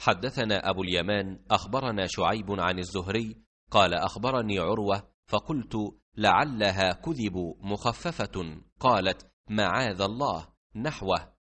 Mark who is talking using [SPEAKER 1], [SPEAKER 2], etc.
[SPEAKER 1] حدثنا أبو اليمان
[SPEAKER 2] أخبرنا شعيب عن الزهري قال أخبرني عروة فقلت
[SPEAKER 3] لعلها كذب مخففة قالت معاذ الله نحوه